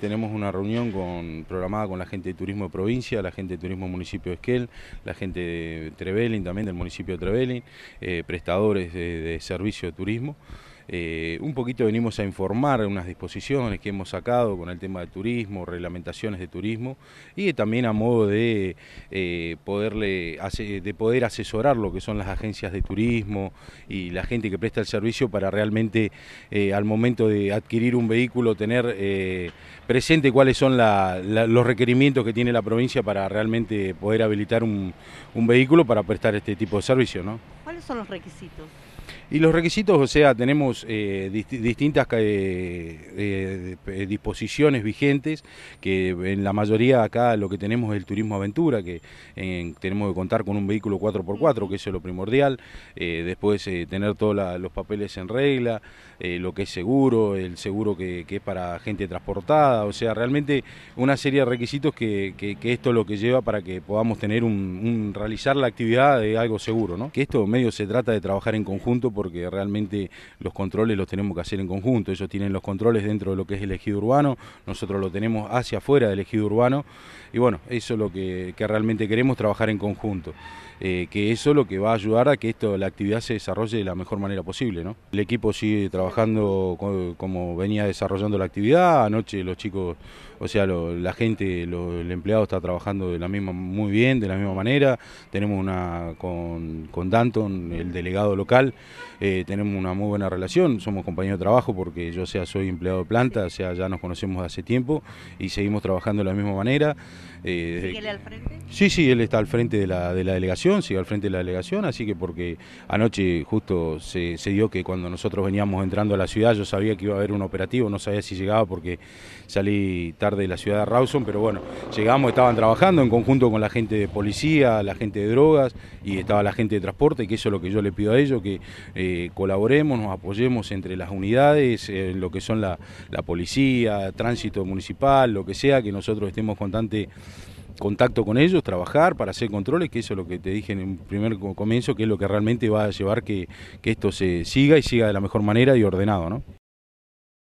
Tenemos una reunión programada con la gente de turismo de provincia, la gente de turismo municipio de Esquel, la gente de Trevelin, también del municipio de Trevelin, eh, prestadores de, de servicio de turismo. Eh, un poquito venimos a informar unas disposiciones que hemos sacado con el tema de turismo, reglamentaciones de turismo y también a modo de, eh, poderle, de poder asesorar lo que son las agencias de turismo y la gente que presta el servicio para realmente eh, al momento de adquirir un vehículo tener presente cuáles son los requerimientos que tiene la provincia para realmente poder habilitar un, vehículo para prestar este tipo de servicio. ¿no? ¿Cuáles son los requisitos? Y los requisitos, o sea, tenemos eh, distintas eh, eh, disposiciones vigentes, que en la mayoría acá lo que tenemos es el turismo aventura, que tenemos que contar con un vehículo 4x4, que eso es lo primordial, después tener todos los papeles en regla, lo que es seguro, el seguro que, es para gente transportada, o sea, realmente una serie de requisitos que, que, esto es lo que lleva para que podamos tener un, un, realizar la actividad de algo seguro, ¿no? Que esto medio se trata de trabajar en conjunto porque realmente los controles los tenemos que hacer en conjunto. Ellos tienen los controles dentro de lo que es el ejido urbano, nosotros lo tenemos hacia afuera del ejido urbano y bueno, eso es lo que, realmente queremos trabajar en conjunto. Eh, que eso es lo que va a ayudar a que esto, la actividad se desarrolle de la mejor manera posible. El equipo sigue trabajando como venía desarrollando la actividad, anoche los chicos, o sea, la gente, el empleado está trabajando de la misma, muy bien, de la misma manera, tenemos una con, con Danton, el delegado local, eh, tenemos una muy buena relación, somos compañeros de trabajo porque yo sea soy empleado de planta, o sea, ya nos conocemos hace tiempo y seguimos trabajando de la misma manera. Eh, él al frente? Sí, sí, él está al frente de la, delegación, sigue al frente de la delegación, así que porque anoche justo se, se dio que cuando nosotros veníamos entrando a la ciudad yo sabía que iba a haber un operativo, no sabía si llegaba porque salí tarde de la ciudad de Rawson, pero bueno, llegamos, estaban trabajando en conjunto con la gente de policía, la gente de drogas y estaba la gente de transporte, que eso es lo que yo le pido a ellos, que eh, colaboremos, nos apoyemos entre las unidades, eh, lo que son la, policía, tránsito municipal, lo que sea, que nosotros estemos constante contacto con ellos, trabajar para hacer controles, que eso es lo que te dije en el primer comienzo, que es lo que realmente va a llevar que, que esto se siga y siga de la mejor manera y ordenado, ¿no?